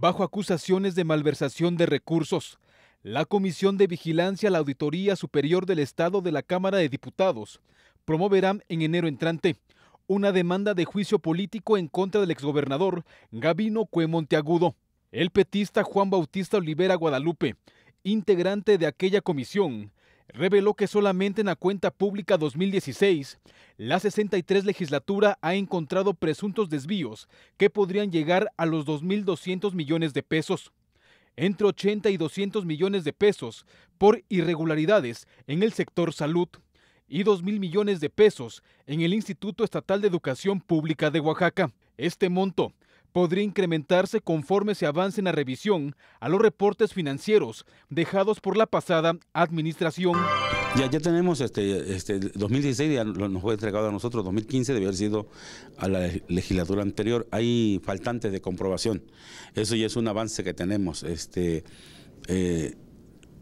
bajo acusaciones de malversación de recursos. La Comisión de Vigilancia a la Auditoría Superior del Estado de la Cámara de Diputados promoverá en enero entrante una demanda de juicio político en contra del exgobernador Gabino Cue Monteagudo. El petista Juan Bautista Olivera Guadalupe, integrante de aquella comisión, reveló que solamente en la cuenta pública 2016, la 63 legislatura ha encontrado presuntos desvíos que podrían llegar a los 2.200 millones de pesos, entre 80 y 200 millones de pesos por irregularidades en el sector salud y 2.000 millones de pesos en el Instituto Estatal de Educación Pública de Oaxaca. Este monto podría incrementarse conforme se avance en la revisión a los reportes financieros dejados por la pasada administración. Ya, ya tenemos este, este 2016, ya nos fue entregado a nosotros, 2015 debió haber sido a la legislatura anterior. Hay faltantes de comprobación. Eso ya es un avance que tenemos. Este, eh,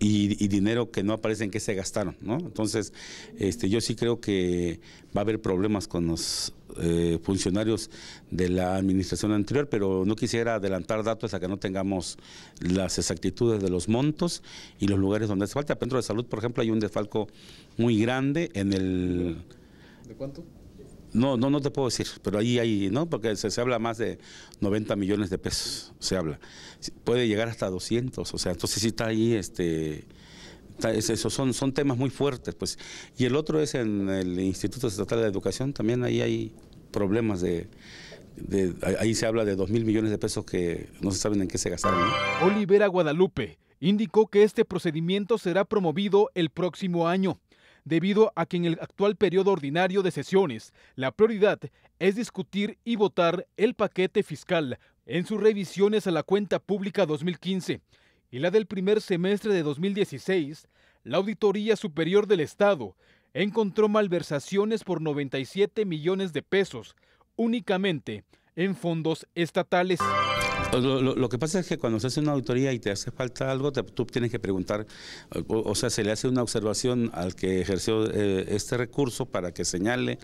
y, dinero que no aparece en que se gastaron, Entonces, este, yo sí creo que va a haber problemas con los eh, funcionarios de la administración anterior, pero no quisiera adelantar datos a que no tengamos las exactitudes de los montos y los lugares donde hace falta. Dentro de salud, por ejemplo, hay un desfalco muy grande en el... ¿De cuánto? No, no, no te puedo decir, pero ahí hay, ¿no? Porque se, habla más de 90 millones de pesos, se habla. Puede llegar hasta 200, o sea, entonces sí está ahí, este, son, son temas muy fuertes, pues. Y el otro es en el Instituto Estatal de Educación, también ahí hay problemas de, ahí se habla de 2 mil millones de pesos que no se saben en qué se gastaron. Olivera Guadalupe indicó que este procedimiento será promovido el próximo año, debido a que en el actual periodo ordinario de sesiones la prioridad es discutir y votar el paquete fiscal en sus revisiones a la cuenta pública 2015 y la del primer semestre de 2016, la Auditoría Superior del Estado encontró malversaciones por 97 millones de pesos únicamente en fondos estatales. Lo, que pasa es que cuando se hace una auditoría y te hace falta algo, tú tienes que preguntar, o, sea, se le hace una observación al que ejerció eh, este recurso para que señale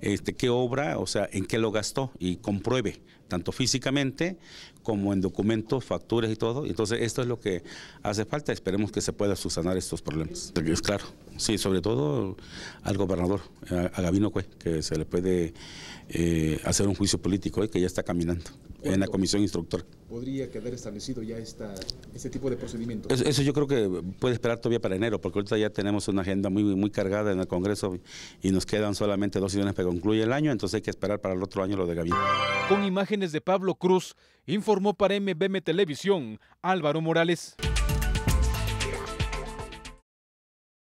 este, qué obra, o sea, en qué lo gastó y compruebe, tanto físicamente como en documentos, facturas y todo. Entonces, esto es lo que hace falta. Esperemos que se pueda subsanar estos problemas. Es claro, sí, sobre todo al gobernador, a, Gabino Cue, que se le puede eh, hacer un juicio político y eh, que ya está caminando en la comisión instructora. ¿Podría quedar establecido ya este tipo de procedimiento? Eso, yo creo que puede esperar todavía para enero, porque ahorita ya tenemos una agenda muy, muy cargada en el Congreso y nos quedan solamente dos sesiones para concluye el año, entonces hay que esperar para el otro año lo de Gavino. Con imágenes de Pablo Cruz, informó para MBM Televisión Álvaro Morales.